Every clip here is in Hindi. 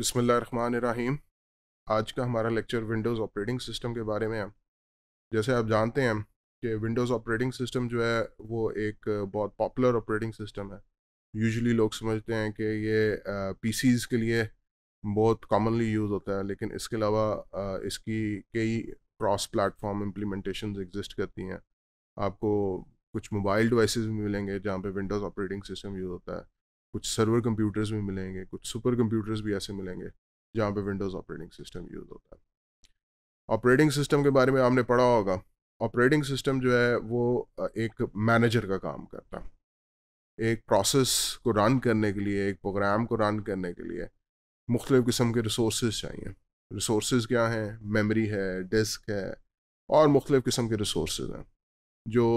बिसमीम आज का हमारा लेक्चर विंडोज़ ऑपरेटिंग सिस्टम के बारे में है जैसे आप जानते हैं कि विंडोज़ ऑपरेटिंग सिस्टम जो है वो एक बहुत पॉपुलर ऑपरेटिंग सिस्टम है यूजुअली लोग समझते हैं कि ये पीसीज के लिए बहुत कॉमनली यूज़ होता है लेकिन इसके अलावा इसकी कई क्रॉस प्लेटफॉर्म इम्प्लीमेंटेशन एग्जिस्ट करती हैं आपको कुछ मोबाइल डिवाइसेस भी मिलेंगे जहाँ पे विंडोज़ ऑपरेटिंग सिस्टम यूज़ होता है कुछ सर्वर कंप्यूटर्स भी मिलेंगे कुछ सुपर कंप्यूटर्स भी ऐसे मिलेंगे जहाँ पे विंडोज़ ऑपरेटिंग सिस्टम यूज़ होता है ऑपरेटिंग सिस्टम के बारे में आपने पढ़ा होगा ऑपरेटिंग सिस्टम जो है वो एक मैनेजर का काम करता है एक प्रोसेस को रन करने के लिए एक प्रोग्राम को रन करने के लिए मुख्तलिफ़ किस्म के रिसोर्स चाहिए रिसोर्स क्या हैं मेमरी है डिस्क है और मुख्तलिफ़ किस्म के रिसोर्स हैं जो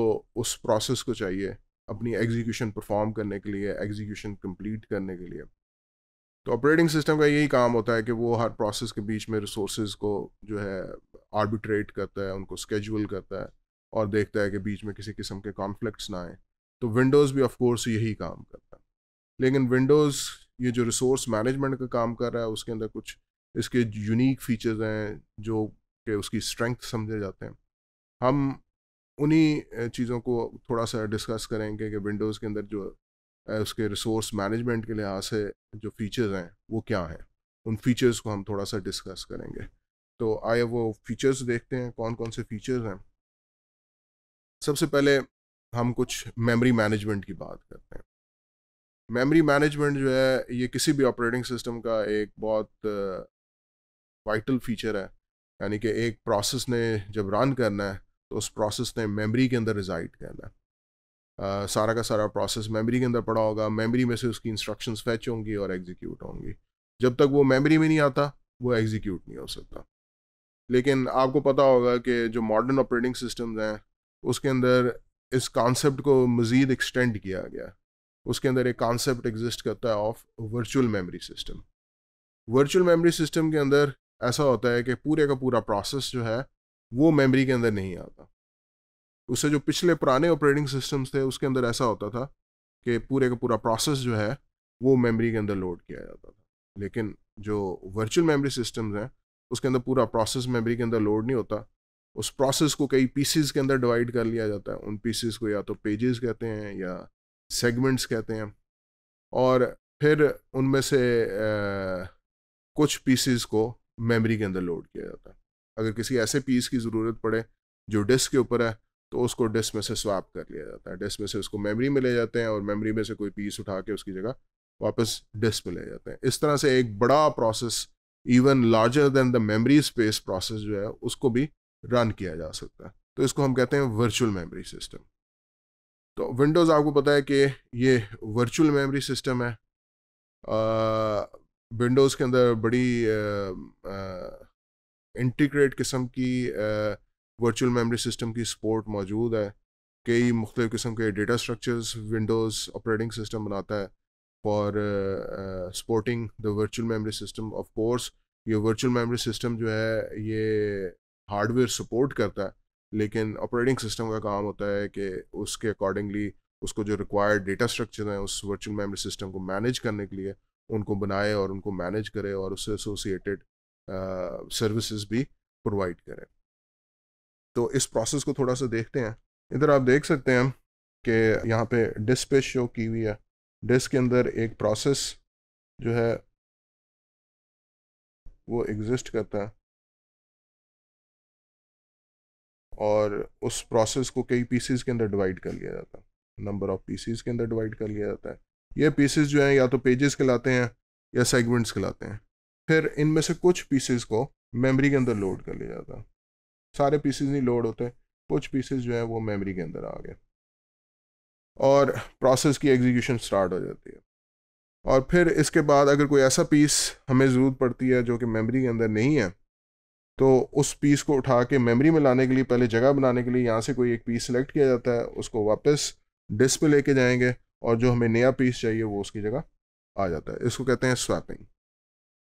उस प्रोसेस को चाहिए अपनी एग्जीक्यूशन परफॉर्म करने के लिए एग्जीक्यूशन कंप्लीट करने के लिए तो ऑपरेटिंग सिस्टम का यही काम होता है कि वो हर प्रोसेस के बीच में रिसोर्स को जो है आर्बिट्रेट करता है उनको स्केजूल करता है और देखता है कि बीच में किसी किस्म के कॉन्फ्लिक्ट्स ना आए तो विंडोज़ भी ऑफ कोर्स यही काम करता है लेकिन विंडोज़ ये जो रिसोर्स मैनेजमेंट का काम कर रहा है उसके अंदर कुछ इसके यूनिक फीचर्स हैं जो कि उसकी स्ट्रेंथ समझे जाते हैं हम उन्हीं चीज़ों को थोड़ा सा डिस्कस करेंगे कि विंडोज़ के अंदर जो उसके रिसोर्स मैनेजमेंट के लिहाज से जो फीचर्स हैं वो क्या हैं उन फीचर्स को हम थोड़ा सा डिस्कस करेंगे तो आए वो फीचर्स देखते हैं कौन कौन से फीचर्स हैं सबसे पहले हम कुछ मेमोरी मैनेजमेंट की बात करते हैं मेमोरी मैनेजमेंट जो है ये किसी भी ऑपरेटिंग सिस्टम का एक बहुत वाइटल फीचर है यानी कि एक प्रोसेस ने जब रन करना है तो उस प्रोसेस ने मेमोरी के अंदर रिजाइड करना है Uh, सारा का सारा प्रोसेस मेमोरी के अंदर पड़ा होगा मेमोरी में से उसकी इंस्ट्रक्शंस फैच होंगी और एग्जीक्यूट होंगी जब तक वो मेमोरी में नहीं आता वो एग्जीक्यूट नहीं हो सकता लेकिन आपको पता होगा कि जो मॉडर्न ऑपरेटिंग सिस्टम्स हैं उसके अंदर इस कॉन्सेप्ट को मज़ीद एक्सटेंड किया गया उसके अंदर एक कॉन्सेप्ट एग्जिस्ट करता है of virtual memory system virtual memory system के अंदर ऐसा होता है कि पूरे का पूरा प्रोसेस जो है वो मेमोरी के अंदर नहीं आता उससे जो पिछले पुराने ऑपरेटिंग सिस्टम्स थे उसके अंदर ऐसा होता था कि पूरे का पूरा प्रोसेस जो है वो मेमोरी के अंदर लोड किया जाता था लेकिन जो वर्चुअल मेमोरी सिस्टम्स हैं उसके अंदर पूरा प्रोसेस मेमोरी के अंदर लोड नहीं होता उस प्रोसेस को कई पीसीज के अंदर डिवाइड कर लिया जाता है उन पीसीज को या तो पेजेस कहते हैं या सेगमेंट्स कहते हैं और फिर उनमें से आ, कुछ पीसीज को मेमोरी के अंदर लोड किया अगर किसी ऐसे पीस की ज़रूरत पड़े जो डिस्क के ऊपर है तो उसको डिस्क में से स्वाप कर लिया जाता है डिस्क में से उसको मेमोरी में ले जाते हैं और मेमोरी में से कोई पीस उठा के उसकी जगह वापस डिस्क में ले जाते हैं इस तरह से एक बड़ा process even larger than the memory space process जो है उसको भी रन किया जा सकता है तो इसको हम कहते हैं वर्चुअल मेमोरी सिस्टम तो विंडोज़ आपको पता है कि ये वर्चुअल मेमोरी सिस्टम है विंडोज़ के अंदर बड़ी आ, आ, इंटीग्रेट किस्म की वर्चुअल मेमोरी सिस्टम की सपोर्ट मौजूद है कई मुख्तु किस्म के data structures Windows operating system बनाता है for supporting the virtual memory system of course ये वर्चुअल मेमोरी सिस्टम जो है ये हार्डवेयर सपोर्ट करता है लेकिन ऑपरेटिंग सिस्टम का काम होता है कि उसके अकॉर्डिंगली उसको जो रिक्वायर्ड डेटा स्ट्रक्चर हैं उस वर्चुअल मेमोरी सिस्टम को मैनेज करने के लिए उनको बनाए और उनको मैनेज करे और उससे एसोसिएटेड सर्विसेज भी प्रोवाइड करें तो इस प्रोसेस को थोड़ा सा देखते हैं इधर आप देख सकते हैं कि यहाँ पे डिस्क पे शो की हुई है डिस्क के अंदर एक प्रोसेस जो है वो एग्जिस्ट करता है और उस प्रोसेस को कई पीसीज के अंदर डिवाइड कर लिया जाता है नंबर ऑफ पीसीज के अंदर डिवाइड कर लिया जाता है ये पीसीज जो हैं या तो पेजेस कहलाते हैं या सेगमेंट्स कहलाते हैं फिर इनमें से कुछ पीसेस को मेमोरी के अंदर लोड कर लिया जाता सारे पीसेस नहीं लोड होते कुछ पीसेस जो हैं वो मेमोरी के अंदर आ गए और प्रोसेस की एग्जीक्यूशन स्टार्ट हो जाती है और फिर इसके बाद अगर कोई ऐसा पीस हमें ज़रूरत पड़ती है जो कि मेमोरी के अंदर नहीं है तो उस पीस को उठा के मेमोरी में लाने के लिए पहले जगह बनाने के लिए यहाँ से कोई एक पीस सेलेक्ट किया जाता है उसको वापस डिस्क पे लेके जाएंगे और जो हमें नया पीस चाहिए वो उसकी जगह आ जाता है इसको कहते हैं स्वैपिंग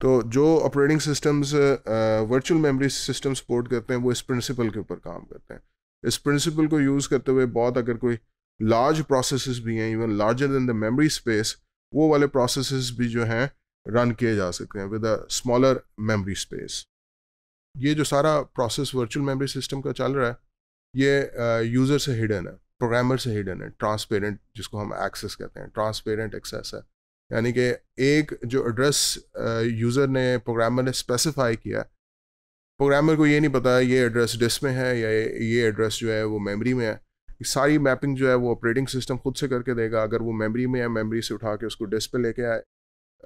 तो जो operating systems virtual memory system support करते हैं वो इस प्रिंसिपल के ऊपर काम करते हैं इस प्रिंसिपल को यूज़ करते हुए बहुत अगर कोई लार्ज प्रोसेस भी हैं even larger than the memory space वो वाले प्रोसेस भी जो हैं रन किए जा सकते हैं with a smaller memory space ये जो सारा प्रोसेस वर्चुअल मेमोरी सिस्टम का चल रहा है ये यूज़र uh, से हिडन है प्रोग्रामर से हिडन है ट्रांसपेरेंट जिसको हम एक्सेस कहते हैं ट्रांसपेरेंट एक्सेस है यानी कि एक जो एड्रेस यूज़र ने प्रोग्रामर ने स्पेसिफाई किया प्रोग्रामर को ये नहीं पता ये एड्रेस डिस में है या ये एड्रेस जो है वो मेमोरी में है सारी मैपिंग जो है वो ऑपरेटिंग सिस्टम खुद से करके देगा अगर वो मेमोरी में है मेमोरी से उठा के उसको डिस्क पे लेके आए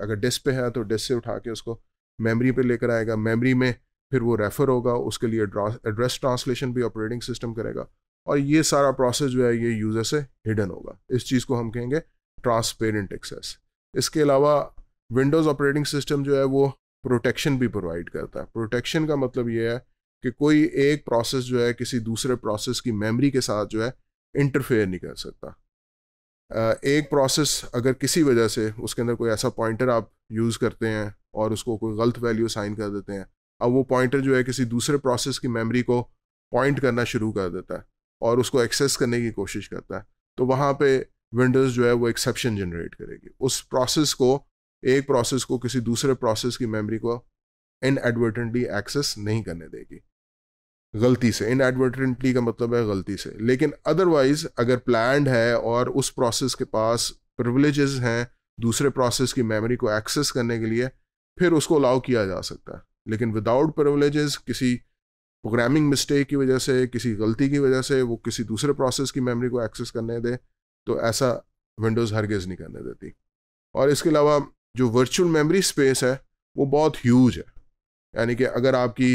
अगर डिस पे है तो डिस्क से उठा के उसको मेमोरी पे लेकर आएगा मेमोरी में फिर वो रेफ़र होगा उसके लिए एड्रेस ट्रांसलेशन भी ऑपरेटिंग सिस्टम करेगा और ये सारा प्रोसेस जो है ये यूज़र से हिडन होगा इस चीज़ को हम कहेंगे ट्रांसपेरेंट एक्सेस इसके अलावा विंडोज़ ऑपरेटिंग सिस्टम जो है वो प्रोटेक्शन भी प्रोवाइड करता है प्रोटेक्शन का मतलब ये है कि कोई एक प्रोसेस जो है किसी दूसरे प्रोसेस की मेमोरी के साथ जो है इंटरफेयर नहीं कर सकता एक प्रोसेस अगर किसी वजह से उसके अंदर कोई ऐसा पॉइंटर आप यूज़ करते हैं और उसको कोई गलत वैल्यू साइन कर देते हैं अब वो पॉइंटर जो है किसी दूसरे प्रोसेस की मेमोरी को पॉइंट करना शुरू कर देता है और उसको एक्सेस करने की कोशिश करता है तो वहाँ पे विंडोज जो है वो एक्सेप्शन जनरेट करेगी उस प्रोसेस को एक प्रोसेस को किसी दूसरे प्रोसेस की मेमोरी को इन एडवर्टेंटली एक्सेस नहीं करने देगी गलती से इन एडवर्टेंटली का मतलब है गलती से लेकिन अदरवाइज अगर प्लान है और उस प्रोसेस के पास प्रिवलेजेस हैं दूसरे प्रोसेस की मेमोरी को एक्सेस करने के लिए फिर उसको अलाउ किया जा सकता है लेकिन विदाउट प्रिवलेजेस किसी प्रोग्रामिंग मिस्टेक की वजह से किसी गलती की वजह से वो किसी दूसरे प्रोसेस की मेमोरी को एक्सेस करने दे तो ऐसा विंडोज़ हरगेज नहीं करने देती और इसके अलावा जो वर्चुअल मेमोरी स्पेस है वो बहुत ह्यूज है यानी कि अगर आपकी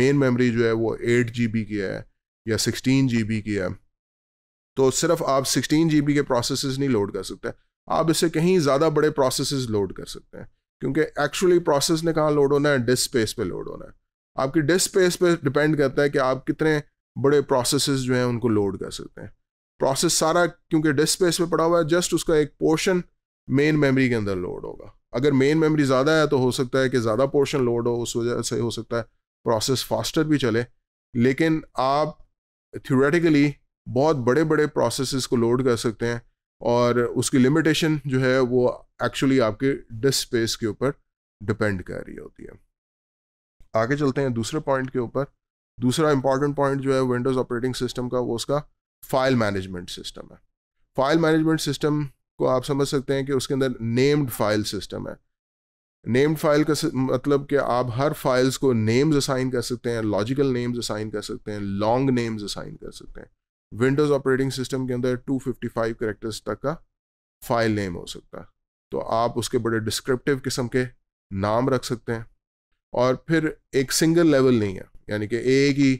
मेन मेमोरी जो है वो एट जी की है या सिक्सटीन जी की है तो सिर्फ आप सिक्सटीन जी के प्रोसेस नहीं लोड कर सकते आप इससे कहीं ज़्यादा बड़े प्रोसेस लोड कर सकते हैं क्योंकि एक्चुअली प्रोसेस ने कहाँ लोड होना है डिस्क स्पेस पे लोड होना है आपकी डिस्क स्पेस पे डिपेंड करता है कि आप कितने बड़े प्रोसेस जो हैं उनको लोड कर सकते हैं प्रोसेस सारा क्योंकि डिस्क स्पेस पे पड़ा हुआ है जस्ट उसका एक पोर्शन मेन मेमोरी के अंदर लोड होगा अगर मेन मेमोरी ज़्यादा है तो हो सकता है कि ज़्यादा पोर्शन लोड हो उस वजह से हो सकता है प्रोसेस फास्टर भी चले लेकिन आप थ्योरेटिकली बहुत बड़े बड़े प्रोसेस को लोड कर सकते हैं और उसकी लिमिटेशन जो है वो एक्चुअली आपके डिस्क स्पेस के ऊपर डिपेंड कर रही होती है आगे चलते हैं दूसरे पॉइंट के ऊपर दूसरा इंपॉर्टेंट पॉइंट जो है विंडोज़ ऑपरेटिंग सिस्टम का वो उसका फाइल मैनेजमेंट सिस्टम है फाइल मैनेजमेंट सिस्टम को आप समझ सकते हैं कि उसके अंदर नेम्ड फाइल सिस्टम है नेम्ड फाइल का मतलब कि आप हर फाइल्स को नेम्स असाइन कर सकते हैं लॉजिकल नेम्स असाइन कर सकते हैं लॉन्ग नेम्स असाइन कर सकते हैं विंडोज़ ऑपरेटिंग सिस्टम के अंदर 255 करेक्टर्स तक का फाइल नेम हो सकता है तो आप उसके बड़े डिस्क्रिप्टिव किस्म के नाम रख सकते हैं और फिर एक सिंगल लेवल नहीं है यानी कि एक ही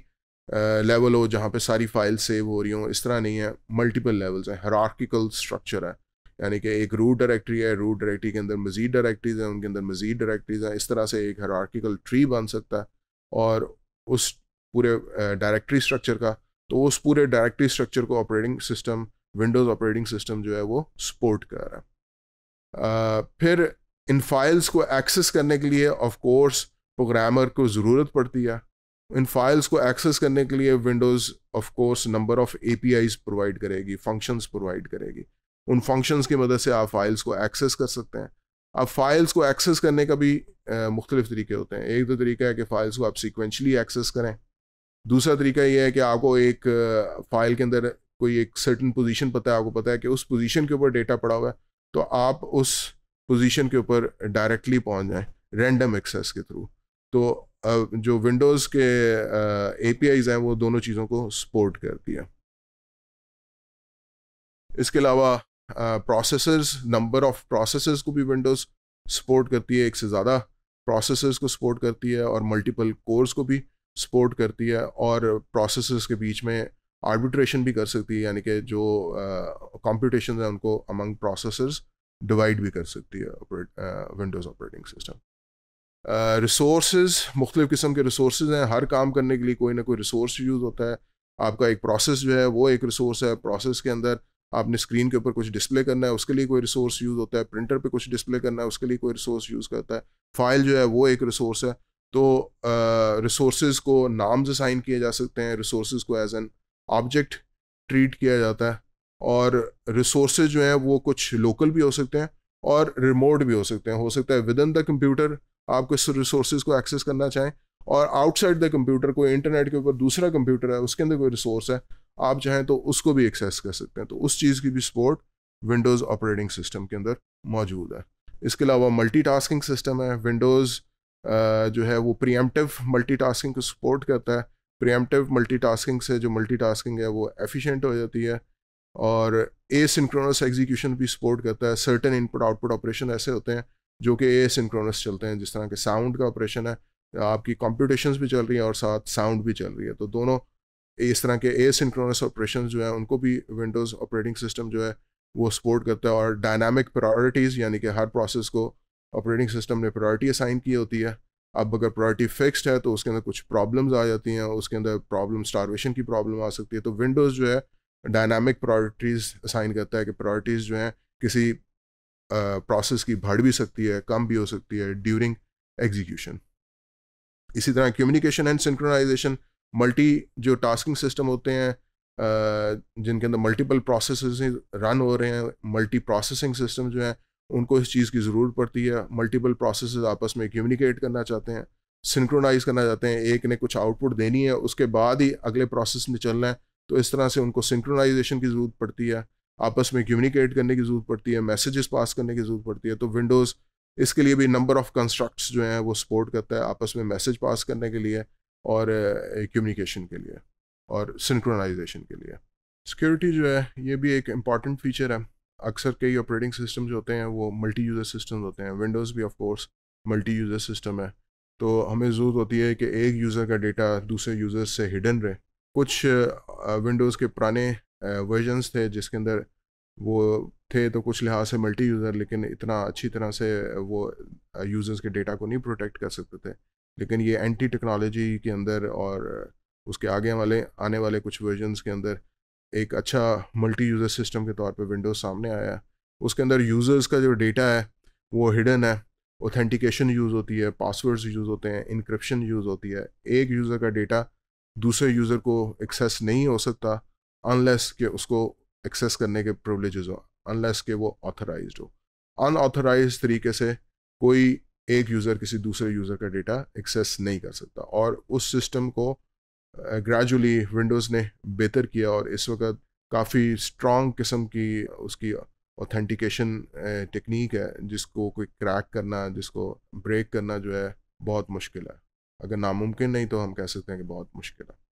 लेवल हो जहाँ पे सारी फाइल सेव हो रही हो इस तरह नहीं है मल्टीपल लेवल्स हैं हरार्किकल स्ट्रक्चर है यानी कि एक रूट डायरेक्टरी है रूट डायरेक्टरी के अंदर मजीद डायरेक्टरीज हैं उनके अंदर मजीद डायरेक्टरीज हैं इस तरह से एक हरार्किकल ट्री बन सकता है और उस पूरे डायरेक्टरी स्ट्रक्चर का तो उस पूरे डायरेक्टरी स्ट्रक्चर को operating system Windows operating system जो है वो सपोर्ट कर रहा है uh, फिर इन फाइल्स को एक्सेस करने के लिए ऑफ कोर्स प्रोग्रामर को ज़रूरत पड़ती है इन फाइल्स को एक्सेस करने के लिए Windows of course number of a provide करेगी फंक्शंस प्रोवाइड करेगी उन फंक्शंस की मदद से आप फाइल्स को एक्सेस कर सकते हैं अब फाइल्स को एक्सेस करने का भी मुख्तलिफ तरीके होते हैं एक तो तरीका है कि फ़ाइल्स को आप सिक्वेंशली एक्सेस करें दूसरा तरीका यह है कि आपको एक फ़ाइल के अंदर कोई एक सर्टन पोजीशन पता है आपको पता है कि उस पोजीशन के ऊपर डेटा पड़ा हुआ है तो आप उस पोजीशन के ऊपर डायरेक्टली पहुंच जाएं रैंडम एक्सेस के थ्रू तो जो विंडोज़ के ए पी आईज हैं वो दोनों चीज़ों को सपोर्ट करती है इसके अलावा प्रोसेसर्स नंबर ऑफ प्रोसेसर्स को भी विंडोज़ सपोर्ट करती है एक से ज़्यादा प्रोसेसर्स को सपोर्ट करती है और मल्टीपल कोर्स को भी सपोर्ट करती है और प्रोसेसर्स के बीच में आर्बिट्रेशन भी कर सकती है यानी कि जो कॉम्पिटिशन uh, है उनको अमंग प्रोसेसर्स डिवाइड भी कर सकती है विंडोज़ ऑपरेटिंग सिस्टम रिसोर्स मुख्तलिफ़ किस्म के रिसोर्स हैं हर काम करने के लिए कोई ना कोई रिसोर्स यूज़ होता है आपका एक प्रोसेस जो है वो एक रिसोर्स है प्रोसेस के अंदर आपने स्क्रीन के ऊपर कुछ डिस्प्ले करना है उसके लिए कोई रिसोर्स यूज़ होता है प्रिंटर पे कुछ डिस्प्ले करना है उसके लिए कोई रिसोर्स यूज़ करता है फाइल जो है वो एक रिसोर्स है तो रिसोर्स को नाम्स असाइन किए जा सकते हैं रिसोर्स को एज एन ऑब्जेक्ट ट्रीट किया जाता है और रिसोर्स जो हैं वो कुछ लोकल भी हो सकते हैं और रिमोट भी हो सकते हैं हो सकता है विद इन द कंप्यूटर आप किस रिसोर्सेज को एक्सेस करना चाहें और आउटसाइड द कंप्यूटर कोई इंटरनेट के ऊपर दूसरा कंप्यूटर है उसके अंदर कोई रिसोर्स है आप चाहें तो उसको भी एक्सेस कर सकते हैं तो उस चीज़ की भी सपोर्ट विंडोज़ ऑपरेटिंग सिस्टम के अंदर मौजूद है इसके अलावा मल्टीटास्किंग सिस्टम है विंडोज़ जो है वो प्रियमटिव मल्टीटास्किंग को सपोर्ट करता है प्रियमटिव मल्टीटास्किंग से जो मल्टीटास्किंग है वो एफिशिएंट हो जाती है और ए सिंक्रोनस एग्जीक्यूशन भी सपोर्ट करता है सर्टन इनपुट आउटपुट ऑपरेशन ऐसे होते हैं जो कि ए सिंक्रोनस चलते हैं जिस तरह के साउंड का ऑपरेशन है आपकी कॉम्पिटिशन्स भी चल रही हैं और साथ साउंड भी चल रही है तो दोनों इस तरह के ए सिंक्रोनस ऑपरेशन जो है उनको भी विंडोज़ ऑपरेटिंग सिस्टम जो है वो सपोर्ट करता है और डायनामिक प्रायोरिटीज़ यानी कि हर प्रोसेस को ऑपरेटिंग सिस्टम ने प्रायोरिटी असाइन की होती है अब अगर प्रायोरिटी फिक्स्ड है तो उसके अंदर कुछ प्रॉब्लम्स आ जाती हैं उसके अंदर प्रॉब्लम स्टारवेशन की प्रॉब्लम आ सकती है तो विंडोज़ जो है डायनामिक प्रायोरिटीज़ असाइन करता है कि प्रायोरिटीज़ जो हैं किसी प्रोसेस की बढ़ भी सकती है कम भी हो सकती है ड्यूरिंग एग्जीक्यूशन इसी तरह कम्युनिकेशन एंड सिंक्रोनाइजेशन मल्टी जो टास्किंग सिस्टम होते हैं जिनके अंदर मल्टीपल प्रोसेस रन हो रहे हैं मल्टी प्रोसेसिंग सिस्टम जो हैं उनको इस चीज़ की ज़रूरत पड़ती है मल्टीपल प्रोसेस आपस में कम्युनिकेट करना चाहते हैं सिंक्रोनाइज करना चाहते हैं एक ने कुछ आउटपुट देनी है उसके बाद ही अगले प्रोसेस में चलना है तो इस तरह से उनको सिंक्रोनाइजेशन की ज़रूरत पड़ती है आपस में कम्युनिकेट करने की ज़रूरत पड़ती है मैसेजेस पास करने की ज़रूरत पड़ती है तो विंडोज़ इसके लिए भी नंबर ऑफ़ कंस्ट्रक्ट्स जो हैं वो सपोर्ट करता है आपस में मैसेज पास करने के लिए और कम्युनिकेशन के लिए और सिंक्रोनाइजेशन के लिए सिक्योरिटी जो है ये भी एक इम्पॉर्टेंट फीचर है अक्सर कई ऑपरेटिंग सिस्टम जो होते हैं वो मल्टी यूज़र सिस्टम होते हैं विंडोज़ भी of course multi user system है तो हमें ज़रूरत होती है कि एक यूज़र का डेटा दूसरे यूज़र से हिडन रहे कुछ विंडोज़ के पुराने वर्जनस थे जिसके अंदर वो थे तो कुछ लिहाज से मल्टी यूज़र लेकिन इतना अच्छी तरह से वो यूज़र्स के डेटा को नहीं प्रोटेक्ट कर सकते थे लेकिन ये एंटी टेक्नोलॉजी के अंदर और उसके आगे वाले आने वाले कुछ वर्जनस के अंदर एक अच्छा मल्टी यूज़र सिस्टम के तौर पर विंडोज़ सामने आया उसके अंदर यूज़र्स का जो डेटा है वो हिडन है ऑथेंटिकेशन यूज़ होती है पासवर्ड्स यूज़ होते हैं इंक्रिप्शन यूज़ होती है एक यूज़र का डेटा दूसरे यूज़र को एक्सेस नहीं हो सकता अनलेस के उसको एक्सेस करने के प्रिवलेज हो अनलेस के वो ऑथराइज हो अनऑथराइज तरीके से कोई एक यूज़र किसी दूसरे यूज़र का डेटा एक्सेस नहीं कर सकता और उस सिस्टम को ग्रेजुअली uh, विंडोज़ ने बेहतर किया और इस वक्त काफ़ी स्ट्रॉन्ग किस्म की उसकी ऑथेंटिकेशन टेक्निक है जिसको कोई क्रैक करना जिसको ब्रेक करना जो है बहुत मुश्किल है अगर नामुमकिन नहीं तो हम कह सकते हैं कि बहुत मुश्किल है